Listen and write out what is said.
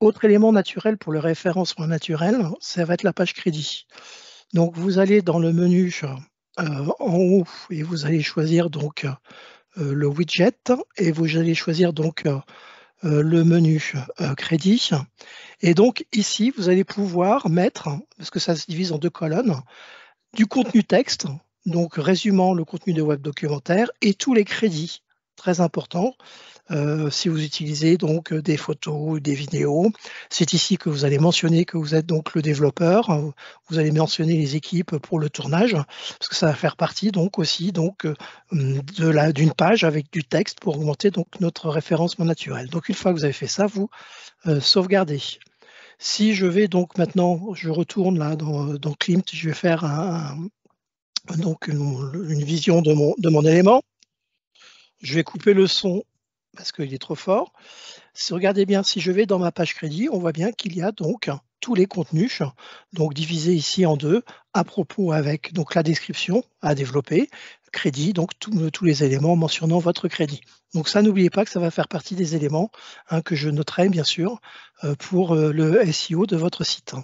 Autre élément naturel pour le référencement naturel, ça va être la page crédit. Donc vous allez dans le menu euh, en haut et vous allez choisir donc euh, le widget et vous allez choisir donc euh, le menu crédit. Et donc ici, vous allez pouvoir mettre, parce que ça se divise en deux colonnes, du contenu texte, donc résumant le contenu de web documentaire et tous les crédits très important. Euh, si vous utilisez donc euh, des photos, ou des vidéos, c'est ici que vous allez mentionner que vous êtes donc le développeur. Hein, vous allez mentionner les équipes pour le tournage, parce que ça va faire partie donc aussi donc euh, de la d'une page avec du texte pour augmenter donc notre référencement naturel. Donc une fois que vous avez fait ça, vous sauvegardez. Si je vais donc maintenant, je retourne là dans, dans Klimt, je vais faire donc une, vision de mon élément. Je vais couper le son parce qu'il est trop fort. Si regardez bien, si je vais dans ma page crédit, on voit bien qu'il y a donc tous les contenus, donc divisés ici en deux, à propos avec donc la description à développer, crédit, donc tous les éléments mentionnant votre crédit. Donc ça, n'oubliez pas que ça va faire partie des éléments hein, que je noterai bien sûr euh, pour euh, le SEO de votre site.